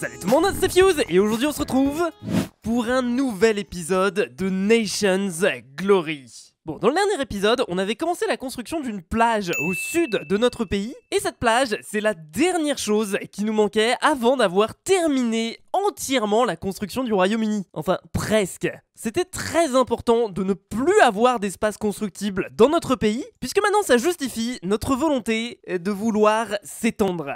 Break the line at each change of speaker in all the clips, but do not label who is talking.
Salut tout le monde, c'est Fuse et aujourd'hui on se retrouve pour un nouvel épisode de Nations Glory. Bon, dans le dernier épisode, on avait commencé la construction d'une plage au sud de notre pays, et cette plage, c'est la dernière chose qui nous manquait avant d'avoir terminé entièrement la construction du Royaume-Uni. Enfin, presque. C'était très important de ne plus avoir d'espace constructible dans notre pays, puisque maintenant ça justifie notre volonté de vouloir s'étendre.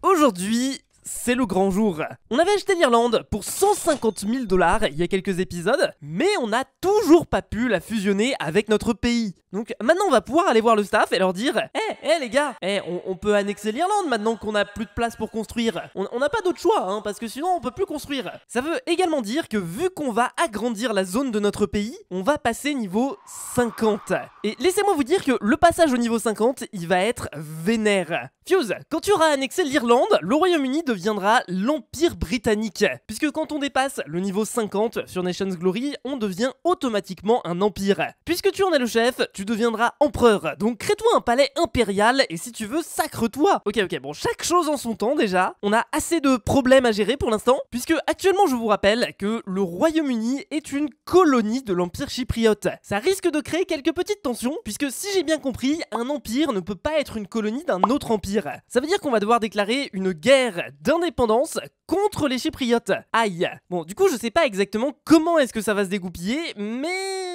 Aujourd'hui, c'est le grand jour. On avait acheté l'Irlande pour 150 000 dollars il y a quelques épisodes, mais on n'a toujours pas pu la fusionner avec notre pays. Donc maintenant, on va pouvoir aller voir le staff et leur dire Eh, eh les gars, hey, eh, on, peut annexer l'Irlande maintenant qu'on a plus de place pour construire. On n'a pas d'autre choix, hein, parce que sinon, on peut plus construire. Ça veut également dire que vu qu'on va agrandir la zone de notre pays, on va passer niveau 50. Et laissez-moi vous dire que le passage au niveau 50, il va être vénère. Fuse, quand tu auras annexé l'Irlande, le Royaume-Uni deviendra l'Empire britannique. Puisque quand on dépasse le niveau 50 sur Nation's Glory, on devient automatiquement un empire. Puisque tu en es le chef, tu deviendras empereur. Donc crée-toi un palais impérial et si tu veux, sacre-toi. Ok, ok, bon, chaque chose en son temps déjà. On a assez de problèmes à gérer pour l'instant, puisque actuellement, je vous rappelle que le Royaume-Uni est une colonie de l'Empire chypriote. Ça risque de créer quelques petites tensions, puisque si j'ai bien compris, un empire ne peut pas être une colonie d'un autre empire. Ça veut dire qu'on va devoir déclarer une guerre d'indépendance contre les chypriotes. Aïe. Bon, du coup, je sais pas exactement comment est-ce que ça va se dégoupiller, mais...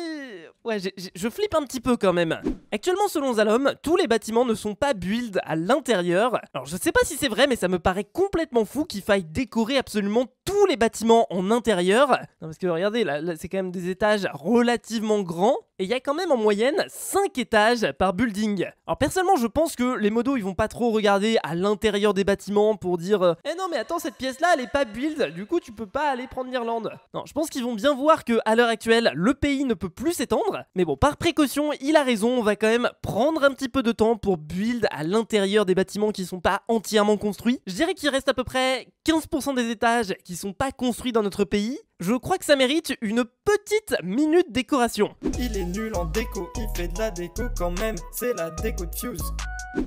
Ouais, je flippe un petit peu quand même. Actuellement, selon Zalom, tous les bâtiments ne sont pas build à l'intérieur. Alors je sais pas si c'est vrai, mais ça me paraît complètement fou qu'il faille décorer absolument tous les bâtiments en intérieur. Non, parce que regardez, là, c'est quand même des étages relativement grands. Et il y a quand même en moyenne 5 étages par building. Alors personnellement, je pense que les modos, ils vont pas trop regarder à l'intérieur des bâtiments pour dire euh, Eh non, mais attends, cette pièce-là, elle est pas build, du coup, tu peux pas aller prendre l'Irlande. Non, je pense qu'ils vont bien voir que à l'heure actuelle, le pays ne peut plus s'étendre. Mais bon, par précaution, il a raison, on va quand même prendre un petit peu de temps pour build à l'intérieur des bâtiments qui sont pas entièrement construits. Je dirais qu'il reste à peu près 15% des étages qui sont pas construits dans notre pays. Je crois que ça mérite une petite minute décoration. Il est nul en déco, il fait de la déco quand même, c'est la déco de fuse.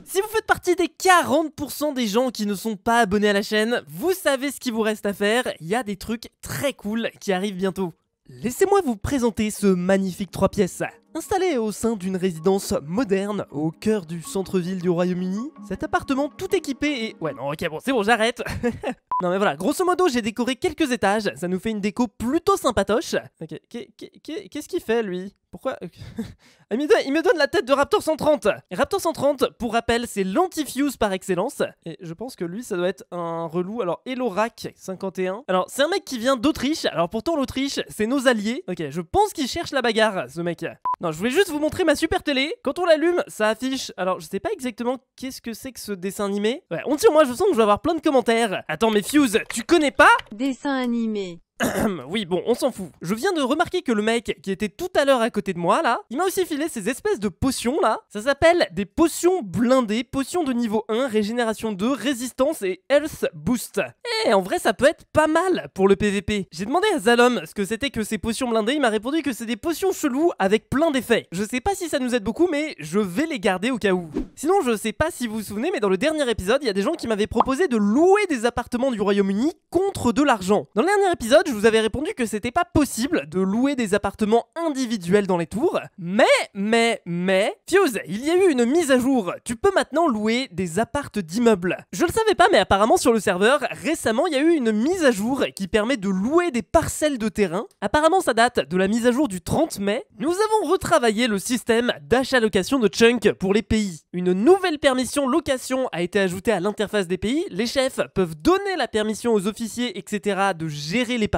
Si vous faites partie des 40% des gens qui ne sont pas abonnés à la chaîne, vous savez ce qu'il vous reste à faire, il y a des trucs très cool qui arrivent bientôt. Laissez-moi vous présenter ce magnifique 3 pièces. Installé au sein d'une résidence moderne au cœur du centre-ville du Royaume-Uni, cet appartement tout équipé est... Ouais non ok bon c'est bon j'arrête Non mais voilà, grosso modo j'ai décoré quelques étages, ça nous fait une déco plutôt sympatoche. Ok, qu'est-ce qu'il fait lui Pourquoi il, me donne, il, me donne, la tête de Raptor 130 Et Raptor 130, pour rappel, c'est l'anti-fuse par excellence. Et je pense que lui ça doit être un relou, alors Elorak 51. Alors c'est un mec qui vient d'Autriche, alors pourtant l'Autriche c'est nos alliés. Ok, je pense qu'il cherche la bagarre ce mec. Non, je voulais juste vous montrer ma super télé. Quand on l'allume, ça affiche. Alors, je sais pas exactement qu'est-ce que c'est que ce dessin animé. Ouais, on tire moi, je sens que je vais avoir plein de commentaires. Attends, mais Fuse, tu connais pas Dessin animé. oui, bon, on s'en fout. Je viens de remarquer que le mec qui était tout à l'heure à côté de moi, là, il m'a aussi filé ces espèces de potions, là. Ça s'appelle des potions blindées, potions de niveau 1, régénération 2, résistance et health boost. Eh, en vrai, ça peut être pas mal pour le PVP. J'ai demandé à Zalom ce que c'était que ces potions blindées, il m'a répondu que c'est des potions cheloues avec plein d'effets. Je sais pas si ça nous aide beaucoup, mais je vais les garder au cas où. Sinon, je sais pas si vous vous souvenez, mais dans le dernier épisode, il y a des gens qui m'avaient proposé de louer des appartements du Royaume-Uni contre de l'argent. Dans le dernier épisode, je vous avais répondu que c'était pas possible de louer des appartements individuels dans les tours. Mais, mais, mais, Fuse, il y a eu une mise à jour. Tu peux maintenant louer des appartes d'immeubles. Je le savais pas, mais apparemment sur le serveur, récemment, il y a eu une mise à jour qui permet de louer des parcelles de terrain. Apparemment, ça date de la mise à jour du 30 mai. Nous avons retravaillé le système d'achat-location de Chunk pour les pays. Une nouvelle permission location a été ajoutée à l'interface des pays. Les chefs peuvent donner la permission aux officiers, etc., de gérer les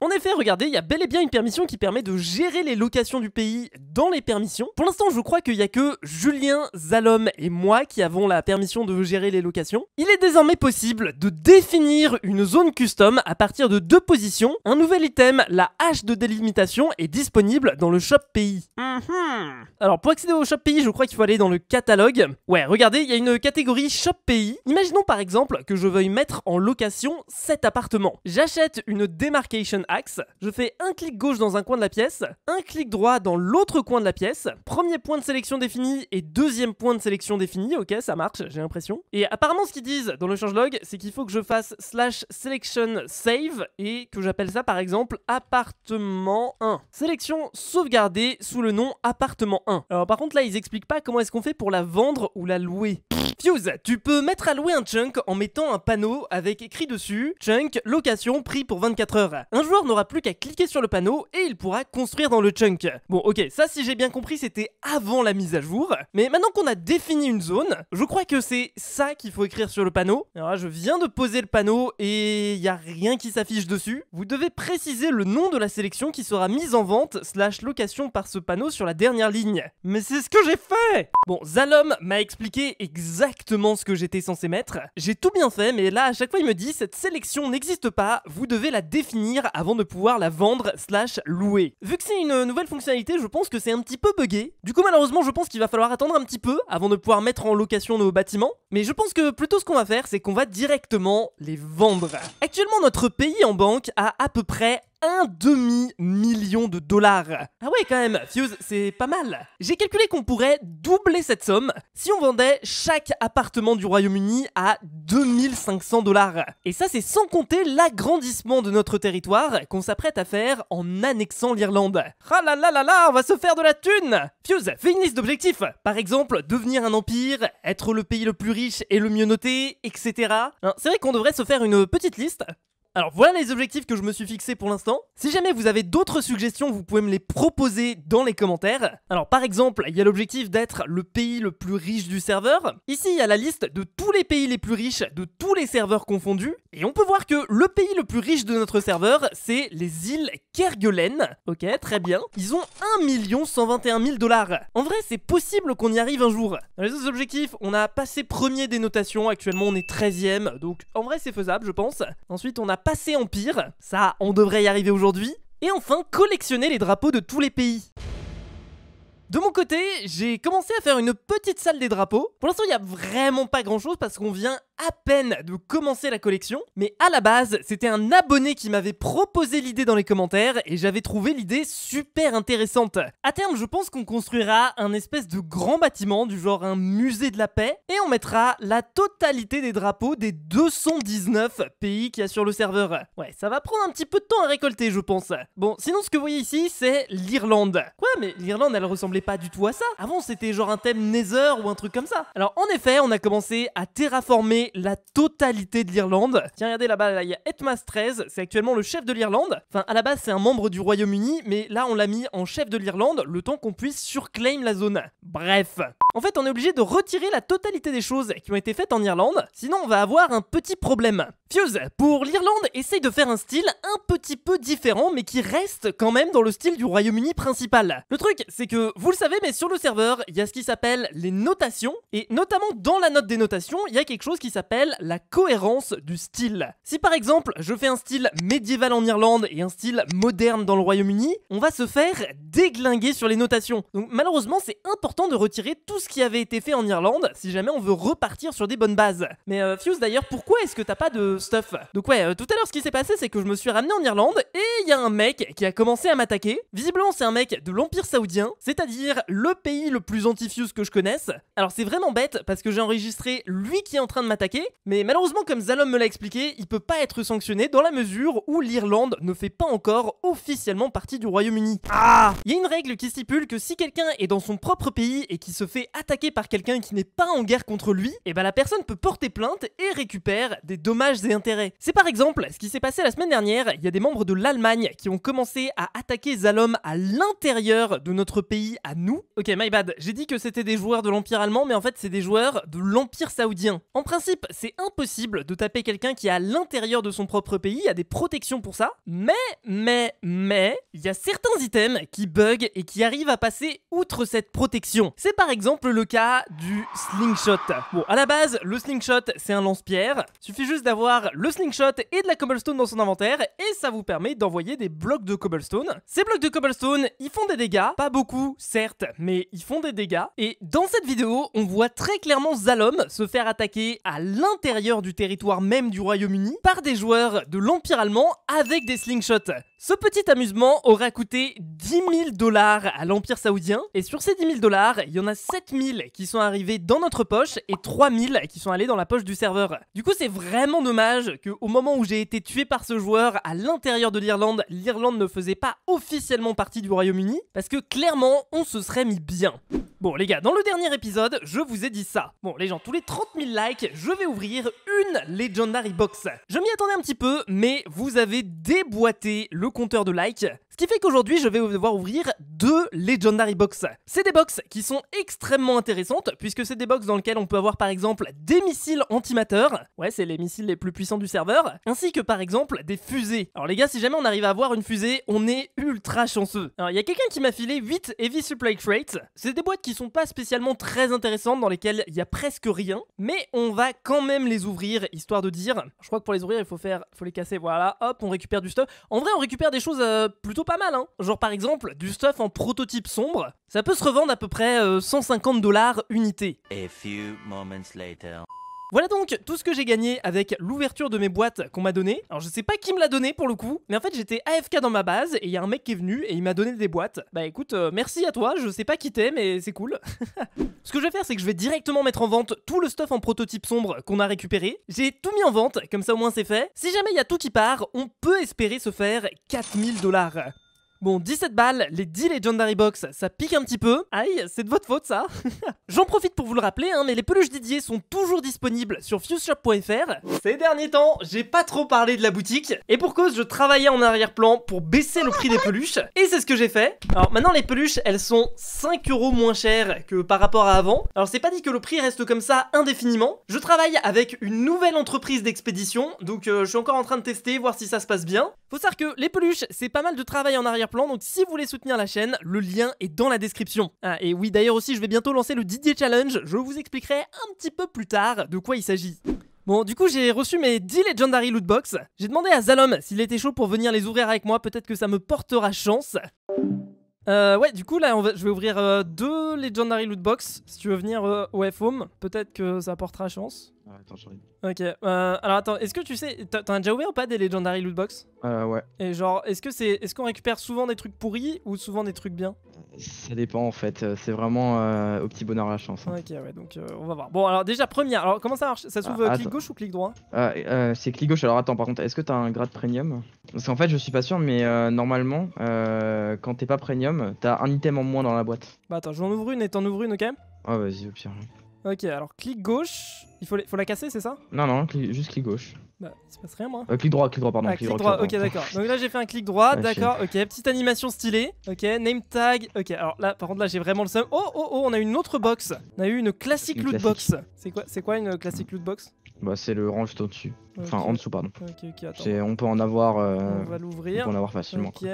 en effet, regardez, il y a bel et bien une permission qui permet de gérer les locations du pays dans les permissions. Pour l'instant, je crois qu'il y a que Julien, Zalom et moi qui avons la permission de gérer les locations. Il est désormais possible de définir une zone custom à partir de deux positions. Un nouvel item, la hache de délimitation, est disponible dans le shop pays. Mm-hmm. Alors pour accéder au shop pays, je crois qu'il faut aller dans le catalogue. Ouais, regardez, il y a une catégorie shop pays. Imaginons par exemple que je veuille mettre en location cet appartement. J'achète une démarche Axe. Je fais un clic gauche dans un coin de la pièce, un clic droit dans l'autre coin de la pièce, premier point de sélection défini et deuxième point de sélection défini, ok ça marche, j'ai l'impression. Et apparemment ce qu'ils disent dans le changelog, c'est qu'il faut que je fasse slash selection save et que j'appelle ça par exemple appartement 1. Sélection sauvegardée sous le nom appartement 1. Alors par contre là ils expliquent pas comment est-ce qu'on fait pour la vendre ou la louer. Fuse, tu peux mettre à louer un chunk en mettant un panneau avec écrit dessus Chunk, location, prix pour 24 heures. Un joueur n'aura plus qu'à cliquer sur le panneau et il pourra construire dans le chunk. Bon ok, ça si j'ai bien compris c'était avant la mise à jour, mais maintenant qu'on a défini une zone, je crois que c'est ça qu'il faut écrire sur le panneau. Alors je viens de poser le panneau et il n'y a rien qui s'affiche dessus. Vous devez préciser le nom de la sélection qui sera mise en vente slash location par ce panneau sur la dernière ligne. Mais c'est ce que j'ai fait Bon, Zalom m'a expliqué exactement ce que j'étais censé mettre. J'ai tout bien fait, mais là à chaque fois il me dit cette sélection n'existe pas, vous devez la définir avant de pouvoir la vendre slash louer. Vu que c'est une nouvelle fonctionnalité, je pense que c'est un petit peu buggé. Du coup, malheureusement, je pense qu'il va falloir attendre un petit peu avant de pouvoir mettre en location nos bâtiments. Mais je pense que plutôt ce qu'on va faire, c'est qu'on va directement les vendre. Actuellement, notre pays en banque a à peu près un demi-million de dollars. Ah ouais quand même, Fuse, c'est pas mal. J'ai calculé qu'on pourrait doubler cette somme si on vendait chaque appartement du Royaume-Uni à 2500 dollars. Et ça c'est sans compter l'agrandissement de notre territoire qu'on s'apprête à faire en annexant l'Irlande. Ah là là là là, on va se faire de la thune Fuse, fais une liste d'objectifs Par exemple, devenir un empire, être le pays le plus riche et le mieux noté, etc. Hein, c'est vrai qu'on devrait se faire une petite liste alors voilà les objectifs que je me suis fixé pour l'instant. Si jamais vous avez d'autres suggestions, vous pouvez me les proposer dans les commentaires. Alors par exemple, il y a l'objectif d'être le pays le plus riche du serveur. Ici, il y a la liste de tous les pays les plus riches de tous les serveurs confondus. Et on peut voir que le pays le plus riche de notre serveur, c'est les îles Kerguelen. Ok, très bien. Ils ont 1 121 000 dollars. En vrai, c'est possible qu'on y arrive un jour. Dans les autres objectifs, on a passé premier des notations. Actuellement, on est 13ème. Donc en vrai, c'est faisable, je pense. Ensuite, on a passer pire, ça on devrait y arriver aujourd'hui, et enfin collectionner les drapeaux de tous les pays. De mon côté, j'ai commencé à faire une petite salle des drapeaux. Pour l'instant, il n'y a vraiment pas grand chose parce qu'on vient à peine de commencer la collection, mais à la base, c'était un abonné qui m'avait proposé l'idée dans les commentaires et j'avais trouvé l'idée super intéressante. À terme, je pense qu'on construira un espèce de grand bâtiment du genre un musée de la paix et on mettra la totalité des drapeaux des 219 pays qu'il y a sur le serveur. Ouais, ça va prendre un petit peu de temps à récolter, je pense. Bon, sinon ce que vous voyez ici, c'est l'Irlande. Quoi Mais l'Irlande, elle ressemblait pas du tout à ça. Avant, c'était genre un thème Nether ou un truc comme ça. Alors en effet, on a commencé à terraformer la totalité de l'Irlande. Tiens, regardez là-bas, il y a Etmas 13, c'est actuellement le chef de l'Irlande. Enfin, à la base, c'est un membre du Royaume-Uni, mais là, on l'a mis en chef de l'Irlande, le temps qu'on puisse surclaim la zone. Bref. En fait, on est obligé de retirer la totalité des choses qui ont été faites en Irlande, sinon on va avoir un petit problème. Fuse, pour l'Irlande, essaye de faire un style un petit peu différent, mais qui reste quand même dans le style du Royaume-Uni principal. Le truc, c'est que, vous le savez, mais sur le serveur, il y a ce qui s'appelle les notations, et notamment dans la note des notations, il y a quelque chose qui s'appelle la cohérence du style. Si par exemple, je fais un style médiéval en Irlande et un style moderne dans le Royaume-Uni, on va se faire déglinguer sur les notations. Donc malheureusement, c'est important de retirer tout ce qui avait été fait en Irlande si jamais on veut repartir sur des bonnes bases. Mais euh, Fuse d'ailleurs, pourquoi est-ce que t'as pas de stuff Donc ouais, euh, tout à l'heure ce qui s'est passé c'est que je me suis ramené en Irlande et il y a un mec qui a commencé à m'attaquer. Visiblement c'est un mec de l'Empire saoudien, c'est-à-dire le pays le plus anti-Fuse que je connaisse. Alors c'est vraiment bête parce que j'ai enregistré lui qui est en train de m'attaquer, mais malheureusement comme Zalom me l'a expliqué, il peut pas être sanctionné dans la mesure où l'Irlande ne fait pas encore officiellement partie du Royaume-Uni. Ah Il y a une règle qui stipule que si quelqu'un est dans son propre pays et qui se fait attaqué par quelqu'un qui n'est pas en guerre contre lui, et eh bah ben, la personne peut porter plainte et récupère des dommages et intérêts. C'est par exemple ce qui s'est passé la semaine dernière, il y a des membres de l'Allemagne qui ont commencé à attaquer Zalom à l'intérieur de notre pays, à nous. Ok, my bad, j'ai dit que c'était des joueurs de l'Empire allemand, mais en fait c'est des joueurs de l'Empire saoudien. En principe, c'est impossible de taper quelqu'un qui est à l'intérieur de son propre pays, il y a des protections pour ça, mais, mais, mais, il y a certains items qui bug et qui arrivent à passer outre cette protection. C'est par exemple le cas du slingshot. Bon, à la base, le slingshot, c'est un lance-pierre. il Suffit juste d'avoir le slingshot et de la cobblestone dans son inventaire, et ça vous permet d'envoyer des blocs de cobblestone. Ces blocs de cobblestone, ils font des dégâts, pas beaucoup, certes, mais ils font des dégâts. Et dans cette vidéo, on voit très clairement Zalom se faire attaquer à l'intérieur du territoire même du Royaume-Uni par des joueurs de l'Empire allemand avec des slingshots. Ce petit amusement aura coûté 10 000 dollars à l'Empire saoudien, et sur ces 10 000 dollars, il y en a 7 000 qui sont arrivés dans notre poche et 3 000 qui sont allés dans la poche du serveur. Du coup, c'est vraiment dommage que au moment où j'ai été tué par ce joueur à l'intérieur de l'Irlande, l'Irlande ne faisait pas officiellement partie du Royaume-Uni, parce que clairement, on se serait mis bien. Bon les gars, dans le dernier épisode, je vous ai dit ça. Bon les gens, tous les 30 000 likes, je vais ouvrir une Legendary Box. Je m'y attendais un petit peu, mais vous avez déboîté le compteur de likes ce qui fait qu'aujourd'hui, je vais devoir ouvrir deux Legendary Box. C'est des box qui sont extrêmement intéressantes, puisque c'est des box dans lesquelles on peut avoir par exemple des missiles antimateurs, ouais, c'est les missiles les plus puissants du serveur, ainsi que par exemple des fusées. Alors les gars, si jamais on arrive à avoir une fusée, on est ultra chanceux. Alors il y a quelqu'un qui m'a filé 8 Heavy Supply Crates, c'est des boîtes qui sont pas spécialement très intéressantes, dans lesquelles il y a presque rien, mais on va quand même les ouvrir, histoire de dire, je crois que pour les ouvrir, il faut faire, faut les casser, voilà, hop, on récupère du stuff. En vrai, on récupère des choses euh, plutôt pas mal, hein. Genre par exemple, du stuff en prototype sombre, ça peut se revendre à peu près 150 euh, dollars unité. Voilà donc tout ce que j'ai gagné avec l'ouverture de mes boîtes qu'on m'a donné. Alors je sais pas qui me l'a donné pour le coup, mais en fait j'étais AFK dans ma base et il y a un mec qui est venu et il m'a donné des boîtes. Bah écoute, euh, merci à toi, je sais pas qui t'es mais c'est cool. ce que je vais faire c'est que je vais directement mettre en vente tout le stuff en prototype sombre qu'on a récupéré. J'ai tout mis en vente, comme ça au moins c'est fait. Si jamais il y a tout qui part, on peut espérer se faire 4000 dollars. Bon, 17 balles, les 10 Legendary Box, ça pique un petit peu. Aïe, c'est de votre faute ça J'en profite pour vous le rappeler, hein, mais les peluches dédiées sont toujours disponibles sur FuseShop.fr. Ces derniers temps, j'ai pas trop parlé de la boutique, et pour cause, je travaillais en arrière-plan pour baisser le prix des peluches, et c'est ce que j'ai fait. Alors maintenant, les peluches, elles sont 5 euros moins chères que par rapport à avant. Alors c'est pas dit que le prix reste comme ça indéfiniment. Je travaille avec une nouvelle entreprise d'expédition, donc euh, je suis encore en train de tester, voir si ça se passe bien. Faut savoir que les peluches, c'est pas mal de travail en arrière-plan donc si vous voulez soutenir la chaîne, le lien est dans la description. Ah, et oui, d'ailleurs aussi, je vais bientôt lancer le Didier Challenge. Je vous expliquerai un petit peu plus tard de quoi il s'agit. Bon, du coup, j'ai reçu mes 10 Legendary Box. J'ai demandé à Zalom s'il était chaud pour venir les ouvrir avec moi. Peut-être que ça me portera chance. Euh, ouais, du coup, là, on je vais ouvrir 2 euh, deux Legendary Box. Si tu veux venir euh, au F-Home, peut-être que ça portera chance. Ah, ok. Euh, alors attends, est-ce que tu sais, t'en as déjà ouvert ou pas des Legendary Loot Euh, ouais. Et genre, est-ce que c'est, est-ce qu'on récupère souvent des trucs pourris ou souvent des trucs bien
Ça dépend en fait. Euh, c'est vraiment euh, au petit bonheur la chance. Hein.
Ok, ouais. Donc on va voir. Bon, alors déjà première. Alors comment ça marche Ça s'ouvre ah, clic gauche ou clic droit
C'est clic gauche. Alors attends, par contre, est-ce que t'as un grade premium Parce qu'en fait, je suis pas sûr, mais normalement, quand t'es pas premium, t'as un item en moins dans la boîte.
Bah attends, je vais en ouvrir une et t'en ouvres une, ok
Ah vas-y, au pire.
Ok, alors clic gauche, il faut, les... faut la casser, c'est ça
Non, non, juste clic gauche.
Bah, il se passe rien, moi. Euh, clic droit, clic droit, pardon. Ah, clic, droit, ok, d'accord. Donc là, j'ai fait un clic droit, ah, d'accord, ok. Petite animation stylée, ok. Name tag, ok. Alors là, par contre, là, j'ai vraiment le seum. Oh, oh, oh, on a une autre box. On a eu une classique, loot box. C'est quoi, quoi une classique loot box
bah, c'est le rang juste au-dessus. Enfin, en dessous, pardon. Ok ok attends. On peut en avoir. Euh, on va l'ouvrir. On peut en avoir facilement.
Ok,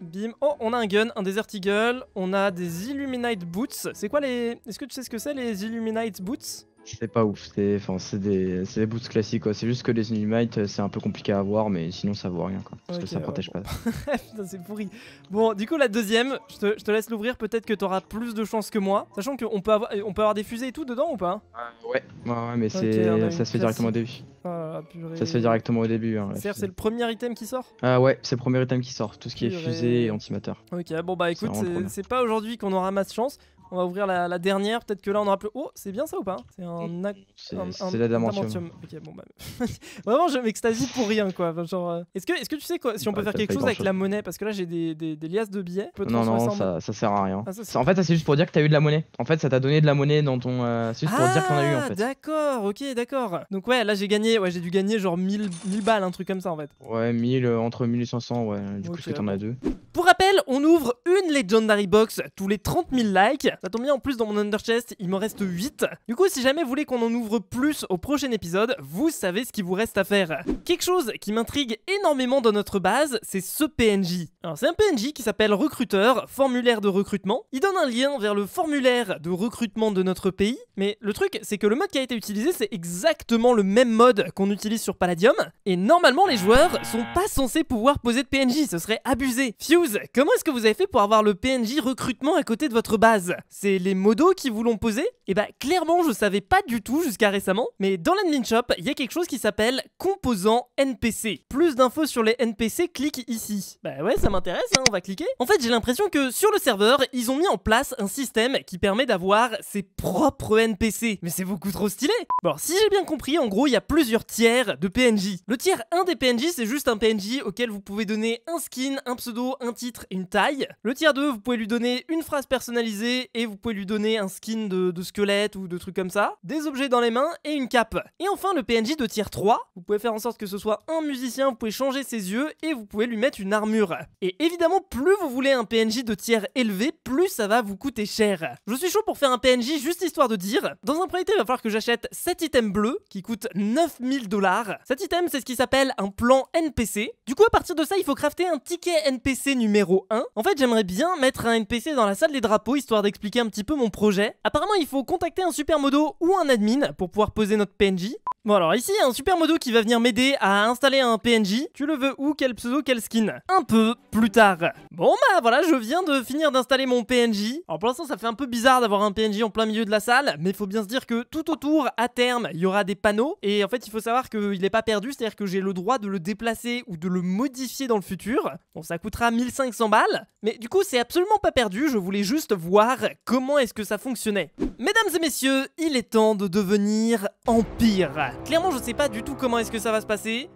bim. Oh, on a un gun, un Desert Eagle. On a des Illuminate Boots. C'est quoi les. Est-ce que tu sais ce que c'est les Illuminite Boots
c'est pas ouf, c'est des, des classiques quoi. C'est juste que les Unimite euh, c'est un peu compliqué à avoir, mais sinon ça vaut rien quoi. Parce que ça protège pas pas.
c'est pourri. Bon, du coup, la deuxième, je te, laisse l'ouvrir. Peut-être que t'auras plus de chance que moi. Sachant qu'on peut, avoir, on peut avoir des fusées et tout dedans ou pas hein euh,
ouais. mais c'est ah oh ça se fait directement au début. Ça hein, se fait directement au début. c'est
le premier item qui sort
Ah ouais, c'est le premier item qui sort. Tout ce qui est fusée et antimateur.
Ok, bon bah écoute, c'est pas aujourd'hui qu'on aura masse chance. On va ouvrir la, dernière. Peut-être que là, on aura plus. Oh, c'est bien ça ou pas hein mm. C'est un. C'est la Ok, bon, bah, Vraiment, je m'extasie pour rien, quoi. genre. Euh, est-ce que, est que tu sais quoi, si on bah, peut faire quelque chose avec la monnaie Parce que là, j'ai des, liasses de billets. non, non,
ça, sert à rien. Ah, en fait, ça, c'est juste pour dire que t'as eu de la monnaie. En fait, ça t'a donné de la monnaie dans ton. Euh, c'est juste pour ah, dire qu'on a eu, en ah, fait.
D'accord, ok, d'accord. Donc, ouais, là, j'ai gagné. Ouais, j'ai dû gagner genre 1000, 1000 balles, un truc comme ça, en fait.
Ouais, 1000, euh, entre 1500, ouais. Du coup, tu que as deux.
Pour rappel, on ouvre une Legendary Box tous les 30 000 likes. Ça tombe bien, en plus dans mon underchest, il m'en reste 8. Du coup, si jamais vous voulez qu'on en ouvre plus au prochain épisode, vous savez ce qu'il vous reste à faire. Quelque chose qui m'intrigue énormément dans notre base, c'est ce PNJ. Alors c'est un PNJ qui s'appelle recruteur, formulaire de recrutement. Il donne un lien vers le formulaire de recrutement de notre pays, mais le truc c'est que le mode qui a été utilisé c'est exactement le même mode qu'on utilise sur Palladium, et normalement les joueurs sont pas censés pouvoir poser de PNJ, ce serait abusé. Fuse, comment est-ce que vous avez fait pour avoir le PNJ recrutement à côté de votre base c'est les modos qui vous l'ont posé Et eh bah ben, clairement je savais pas du tout jusqu'à récemment, mais dans l'admin shop, il y a quelque chose qui s'appelle composant NPC. Plus d'infos sur les NPC, clique ici. Bah ouais, ça m'intéresse, hein, on va cliquer. En fait, j'ai l'impression que sur le serveur, ils ont mis en place un système qui permet d'avoir ses propres NPC. Mais c'est beaucoup trop stylé Bon, si j'ai bien compris, en gros, il y a plusieurs tiers de PNJ. Le tiers 1 des PNJ, c'est juste un PNJ auquel vous pouvez donner un skin, un pseudo, un titre une taille. Le tiers 2, vous pouvez lui donner une phrase personnalisée et vous pouvez lui donner un skin de, squelette ou de trucs comme ça, des objets dans les mains et une cape. Et enfin le PNJ de tier 3, vous pouvez faire en sorte que ce soit un musicien, vous pouvez changer ses yeux et vous pouvez lui mettre une armure. Et évidemment plus vous voulez un PNJ de tier élevé, plus ça va vous coûter cher. Je suis chaud pour faire un PNJ juste histoire de dire, dans un premier temps il va falloir que j'achète cet item bleu qui coûte 9000 dollars. Cet item c'est ce qui s'appelle un plan NPC. Du coup à partir de ça il faut crafter un ticket NPC numéro 1. En fait j'aimerais bien mettre un NPC dans la salle des drapeaux histoire d'expliquer un petit peu mon projet. Apparemment, il faut contacter un supermodo ou un admin pour pouvoir poser notre PNJ. Bon alors ici, un super modo qui va venir m'aider à installer un PNJ. Tu le veux où, quel pseudo, quel skin Un peu plus tard. Bon bah voilà, je viens de finir d'installer mon PNJ. Alors pour l'instant, ça fait un peu bizarre d'avoir un PNJ en plein milieu de la salle, mais il faut bien se dire que tout autour, à terme, il y aura des panneaux. Et en fait, il faut savoir qu'il n'est pas perdu, c'est-à-dire que j'ai le droit de le déplacer ou de le modifier dans le futur. Bon, ça coûtera 1500 balles, mais du coup, c'est absolument pas perdu, je voulais juste voir comment est-ce que ça fonctionnait. Mesdames et messieurs, il est temps de devenir Empire clairement, je sais pas du tout comment est-ce que ça va se passer.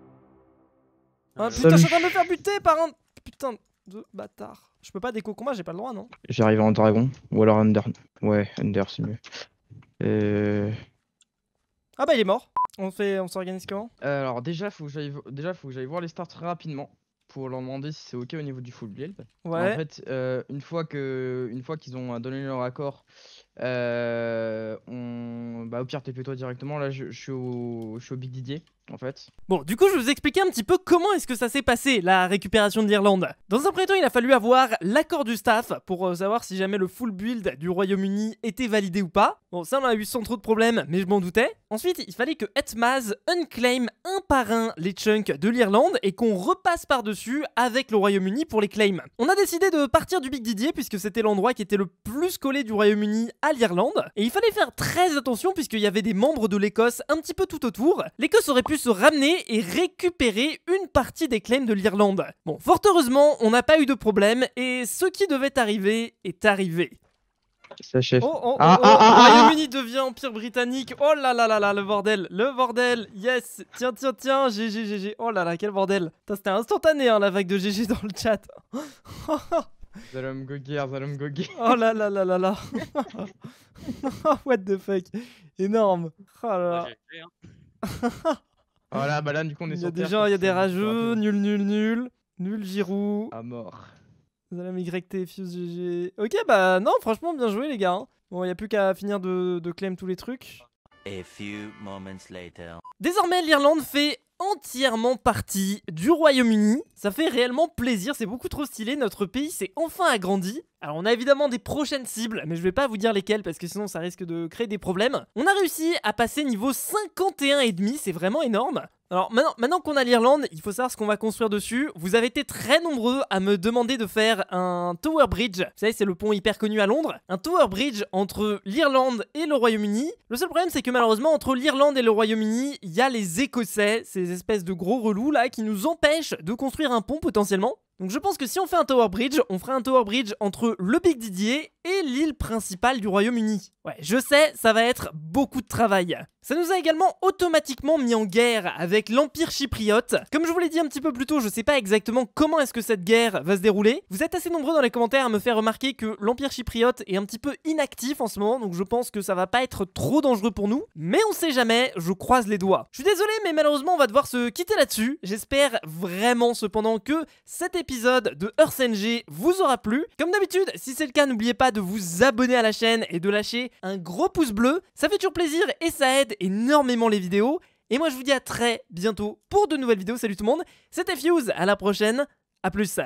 Ah, putain, je suis en train de me faire buter par un... Putain de bâtard. Je peux pas déco combat, j'ai pas le droit, non
J'arrive en dragon, ou alors under. Ouais, under, c'est mieux. Euh...
Ah bah, il est mort. On fait, on s'organise comment euh, Alors déjà, faut
que j'aille, déjà, faut que j'aille voir les stars très rapidement pour leur demander si c'est ok au niveau du full build. Ouais. En fait, euh, une fois que, une fois qu'ils ont donné leur accord euh,
on... Bah, au pire, t'es toi directement. Là, je, je suis au Big Didier en fait. Bon, du coup, je vais vous expliquer un petit peu comment est-ce que ça s'est passé, la récupération de l'Irlande. Dans un premier temps, il a fallu avoir l'accord du staff pour euh, savoir si jamais le full build du Royaume-Uni était validé ou pas. Bon, ça, on a eu sans trop de problèmes, mais je m'en doutais. Ensuite, il fallait que Hetmaz unclaim un par un les chunks de l'Irlande et qu'on repasse par-dessus avec le Royaume-Uni pour les claims. On a décidé de partir du Big Didier puisque c'était l'endroit qui était le plus collé du Royaume-Uni à l'Irlande. Et il fallait faire très attention puisqu'il y avait des membres de l'Écosse un petit peu tout autour. L'Écosse aurait pu pu se ramener et récupérer une partie des claims de l'Irlande. Bon, fort heureusement, on n'a pas eu de problème et ce qui devait arriver est arrivé.
Ça, chef. Oh, oh, ah, oh, oh, ah, ah, ah Royaume-Uni
devient empire britannique. Oh là là là là, le bordel, le bordel. Yes, tiens, tiens, tiens, GG, GG. Oh là là, quel bordel. C'était instantané, hein, la vague de GG dans le chat.
Zalom Goguer, Zalom Goguer.
Oh là là là là là. What the fuck. Énorme. Oh là là. Hein. Voilà, bah là, du coup, on est Il y a des il y a des rageux, nul, nul, nul. Nul, Giroud. À mort. Zalam YT, Fuse GG. Ok, bah non, franchement, bien joué, les gars. Hein. Bon, il n'y a plus qu'à finir de, de claim tous les trucs. Désormais, l'Irlande fait entièrement partie du Royaume-Uni. Ça fait réellement plaisir, c'est beaucoup trop stylé, notre pays s'est enfin agrandi. Alors on a évidemment des prochaines cibles, mais je vais pas vous dire lesquelles parce que sinon ça risque de créer des problèmes. On a réussi à passer niveau 51,5, c'est vraiment énorme. Alors maintenant, qu'on a l'Irlande, il faut savoir ce qu'on va construire dessus. Vous avez été très nombreux à me demander de faire un Tower Bridge. Vous savez, c'est le pont hyper connu à Londres. Un Tower Bridge entre l'Irlande et le Royaume-Uni. Le seul problème, c'est que malheureusement, entre l'Irlande et le Royaume-Uni, il y a les Écossais, ces espèces de gros relous là, qui nous empêchent de construire un pont potentiellement. Donc je pense que si on fait un Tower Bridge, on fera un Tower Bridge entre le Big Didier et l'île principale du Royaume-Uni. Ouais, je sais, ça va être beaucoup de travail. Ça nous a également automatiquement mis en guerre avec l'Empire chypriote. Comme je vous l'ai dit un petit peu plus tôt, je sais pas exactement comment est-ce que cette guerre va se dérouler. Vous êtes assez nombreux dans les commentaires à me faire remarquer que l'Empire chypriote est un petit peu inactif en ce moment, donc je pense que ça va pas être trop dangereux pour nous. Mais on sait jamais, je croise les doigts. Je suis désolé, mais malheureusement on va devoir se quitter là-dessus. J'espère vraiment cependant que cette épisode de NG vous aura plu. Comme d'habitude, si c'est le cas, n'oubliez pas de vous abonner à la chaîne et de lâcher un gros pouce bleu. Ça fait toujours plaisir et ça aide énormément les vidéos. Et moi, je vous dis à très bientôt pour de nouvelles vidéos. Salut tout le monde, c'était Fuse, à la prochaine, à plus.